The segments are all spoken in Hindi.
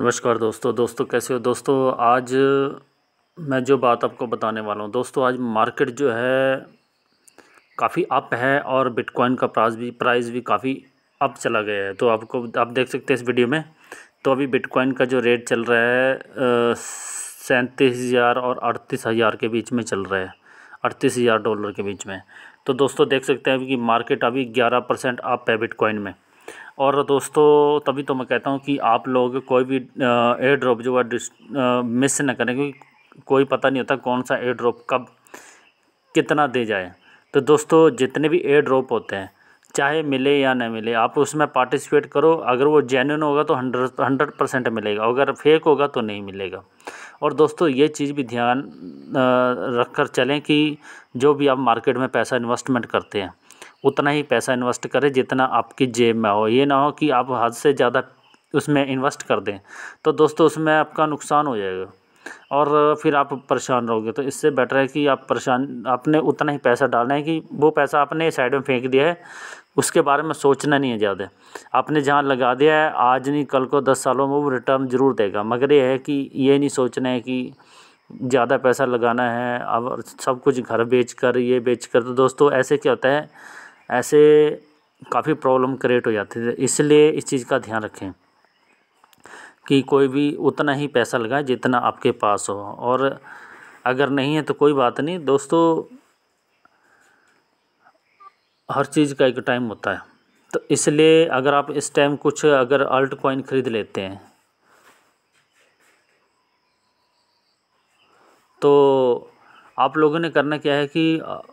नमस्कार दोस्तों दोस्तों कैसे हो दोस्तों आज मैं जो बात आपको बताने वाला हूँ दोस्तों आज मार्केट जो है काफ़ी अप है और बिटकॉइन का प्राइस भी प्राइस भी काफ़ी अप चला गया है तो आपको आप देख सकते हैं इस वीडियो में तो अभी बिटकॉइन का जो रेट चल रहा है सैंतीस हज़ार और अड़तीस हज़ार के बीच में चल रहा है अड़तीस हज़ार डॉलर के बीच में तो दोस्तों देख सकते हैं कि मार्केट अभी ग्यारह परसेंट अप है बिटकॉइन में और दोस्तों तभी तो मैं कहता हूँ कि आप लोग कोई भी एयर ड्रॉप जो है मिस ना करें क्योंकि कोई पता नहीं होता कौन सा एयर ड्रॉप कब कितना दे जाए तो दोस्तों जितने भी एयर ड्रॉप होते हैं चाहे मिले या ना मिले आप उसमें पार्टिसिपेट करो अगर वो जेन्यून होगा तो हंड्रेड हंड्रेड परसेंट मिलेगा अगर फेक होगा तो नहीं मिलेगा और दोस्तों ये चीज़ भी ध्यान रख कर चलें कि जो भी आप मार्केट में पैसा इन्वेस्टमेंट करते हैं उतना ही पैसा इन्वेस्ट करें जितना आपकी जेब में हो ये ना हो कि आप हद से ज़्यादा उसमें इन्वेस्ट कर दें तो दोस्तों उसमें आपका नुकसान हो जाएगा और फिर आप परेशान रहोगे तो इससे बेटर है कि आप परेशान आपने उतना ही पैसा डालना है कि वो पैसा आपने साइड में फेंक दिया है उसके बारे में सोचना नहीं है ज़्यादा आपने जहाँ लगा दिया है आज नहीं कल को दस सालों में वो रिटर्न ज़रूर देगा मगर ये है कि ये नहीं सोचना है कि ज़्यादा पैसा लगाना है अब सब कुछ घर बेच कर ये बेच कर तो दोस्तों ऐसे क्या होता है ऐसे काफ़ी प्रॉब्लम क्रिएट हो जाती थी इसलिए इस चीज़ का ध्यान रखें कि कोई भी उतना ही पैसा लगाए जितना आपके पास हो और अगर नहीं है तो कोई बात नहीं दोस्तों हर चीज़ का एक टाइम होता है तो इसलिए अगर आप इस टाइम कुछ अगर अल्ट कॉइन ख़रीद लेते हैं तो आप लोगों ने करना क्या है कि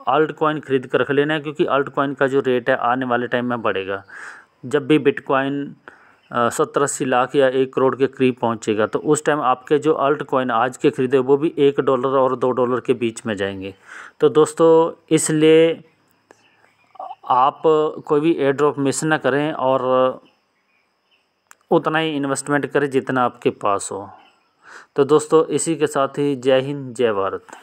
अल्ट कॉइन ख़रीद कर रख लेना है क्योंकि अल्ट कॉइन का जो रेट है आने वाले टाइम में बढ़ेगा जब भी बिटकॉइन सत्तर अस्सी लाख या एक करोड़ के करीब पहुंचेगा तो उस टाइम आपके जो अल्ट कॉइन आज के ख़रीदे वो भी एक डॉलर और दो डॉलर के बीच में जाएंगे तो दोस्तों इसलिए आप कोई भी एयर ड्रॉप मिस ना करें और उतना ही इन्वेस्टमेंट करें जितना आपके पास हो तो दोस्तों इसी के साथ ही जय हिंद जय भारत